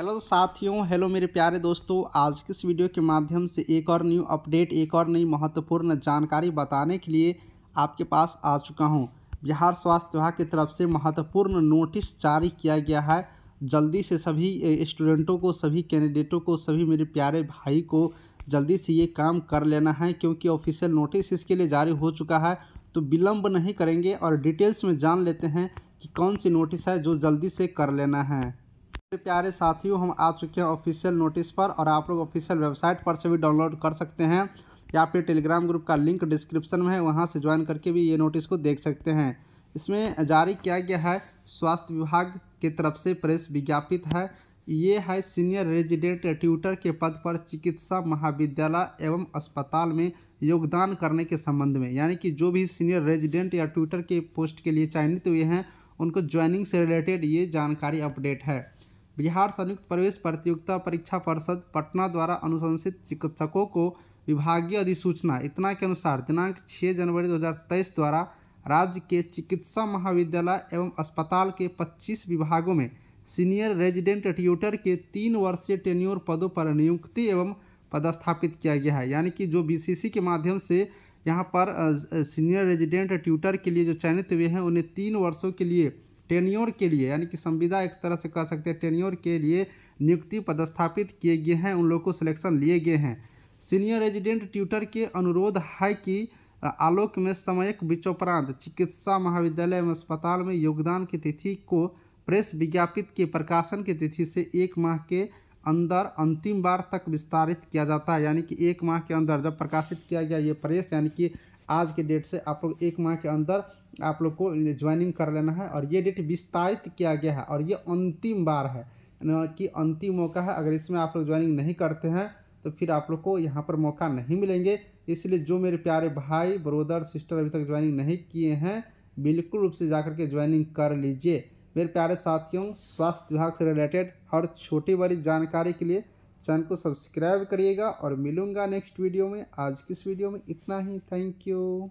hello साथियों hello मेरे प्यारे दोस्तों आज के इस वीडियो के माध्यम से एक और न्यू अपडेट एक और नई महत्वपूर्ण जानकारी बताने के लिए आपके पास आ चुका हूं बिहार स्वास्थ्य विभाग की तरफ से महत्वपूर्ण नोटिस जारी किया गया है जल्दी से सभी स्टूडेंटों को सभी कैंडिडेटों को सभी मेरे प्यारे भाई को जल्दी से ये काम कर लेना है क्योंकि ऑफिशियल नोटिस इसके लिए जारी हो चुका है तो विलम्ब नहीं करेंगे और डिटेल्स में जान लेते हैं कि कौन सी नोटिस है जो जल्दी से कर लेना है मेरे प्यारे साथियों हम आ चुके हैं ऑफिशियल नोटिस पर और आप लोग ऑफिशियल वेबसाइट पर से भी डाउनलोड कर सकते हैं या फिर टेलीग्राम ग्रुप का लिंक डिस्क्रिप्शन में है वहाँ से ज्वाइन करके भी ये नोटिस को देख सकते हैं इसमें जारी किया गया है स्वास्थ्य विभाग की तरफ से प्रेस विज्ञापित है ये है सीनियर रेजिडेंट ट्यूटर के पद पर चिकित्सा महाविद्यालय एवं अस्पताल में योगदान करने के संबंध में यानी कि जो भी सीनियर रेजिडेंट या ट्यूटर के पोस्ट के लिए चयनित हुए हैं उनको ज्वाइनिंग से रिलेटेड ये जानकारी अपडेट है बिहार संयुक्त प्रवेश प्रतियोगिता परीक्षा परिषद पटना द्वारा अनुशंसित चिकित्सकों को विभागीय अधिसूचना इतना के अनुसार दिनांक 6 जनवरी 2023 द्वारा राज्य के चिकित्सा महाविद्यालय एवं अस्पताल के 25 विभागों में सीनियर रेजिडेंट ट्यूटर के तीन वर्षीय टेन्योर पदों पर नियुक्ति एवं पदस्थापित किया गया है यानी कि जो बी के माध्यम से यहाँ पर सीनियर रेजिडेंट ट्यूटर के लिए जो चयनित हुए हैं उन्हें तीन वर्षों के लिए टेन्योर के लिए यानी कि संविदा एक तरह से कह सकते हैं टेन्योर के लिए नियुक्ति पदस्थापित किए गए हैं उन लोगों को सिलेक्शन लिए गए हैं सीनियर रेजिडेंट ट्यूटर के अनुरोध है कि आलोक में समयक बीचोपरांत चिकित्सा महाविद्यालय एवं अस्पताल में योगदान की तिथि को प्रेस विज्ञापित के प्रकाशन की तिथि से एक माह के अंदर अंतिम बार तक विस्तारित किया जाता है यानी कि एक माह के अंदर जब प्रकाशित किया गया ये प्रेस यानी कि आज के डेट से आप लोग एक माह के अंदर आप लोग को ज्वाइनिंग कर लेना है और ये डेट विस्तारित किया गया है और ये अंतिम बार है कि अंतिम मौका है अगर इसमें आप लोग ज्वाइनिंग नहीं करते हैं तो फिर आप लोग को यहाँ पर मौका नहीं मिलेंगे इसलिए जो मेरे प्यारे भाई ब्रोदर सिस्टर अभी तक ज्वाइनिंग नहीं किए हैं बिल्कुल रूप से जा के ज्वाइनिंग कर लीजिए मेरे प्यारे साथियों स्वास्थ्य विभाग से रिलेटेड हर छोटी बड़ी जानकारी के लिए चैनल को सब्सक्राइब करिएगा और मिलूंगा नेक्स्ट वीडियो में आज किस वीडियो में इतना ही थैंक यू